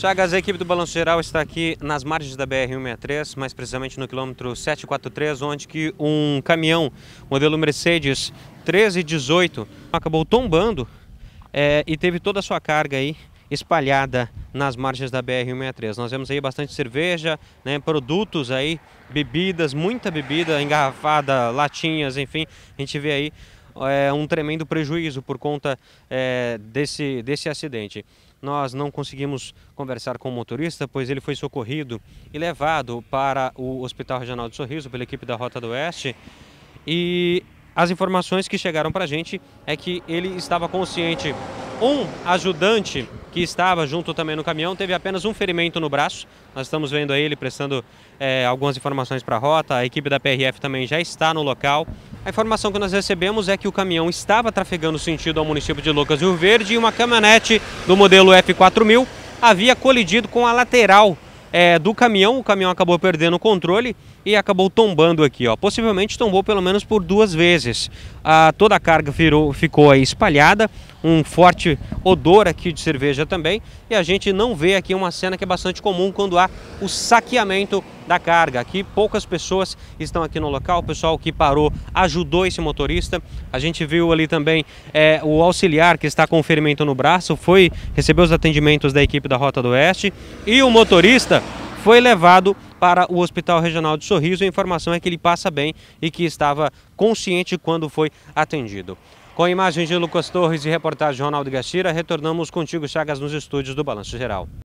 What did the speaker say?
Chagas, a equipe do Balanço Geral está aqui nas margens da BR-163, mais precisamente no quilômetro 743, onde que um caminhão, modelo Mercedes 1318, acabou tombando é, e teve toda a sua carga aí espalhada nas margens da BR-163. Nós vemos aí bastante cerveja, né, produtos aí, bebidas, muita bebida engarrafada, latinhas, enfim, a gente vê aí é, um tremendo prejuízo por conta é, desse, desse acidente. Nós não conseguimos conversar com o motorista, pois ele foi socorrido e levado para o Hospital Regional de Sorriso pela equipe da Rota do Oeste. E as informações que chegaram para a gente é que ele estava consciente. Um ajudante que estava junto também no caminhão teve apenas um ferimento no braço. Nós estamos vendo aí ele prestando é, algumas informações para a rota. A equipe da PRF também já está no local. A informação que nós recebemos é que o caminhão estava trafegando sentido ao município de Lucas Rio Verde e uma caminhonete do modelo F4000 havia colidido com a lateral é, do caminhão. O caminhão acabou perdendo o controle e acabou tombando aqui. Ó. Possivelmente tombou pelo menos por duas vezes. Ah, toda a carga virou, ficou espalhada um forte odor aqui de cerveja também. E a gente não vê aqui uma cena que é bastante comum quando há o saqueamento da carga. Aqui poucas pessoas estão aqui no local, o pessoal que parou ajudou esse motorista. A gente viu ali também é, o auxiliar que está com o ferimento no braço, foi recebeu os atendimentos da equipe da Rota do Oeste e o motorista foi levado para o Hospital Regional de Sorriso. A informação é que ele passa bem e que estava consciente quando foi atendido. Com imagens de Lucas Torres e reportagem de Ronaldo Gastira, retornamos contigo, Chagas, nos estúdios do Balanço Geral.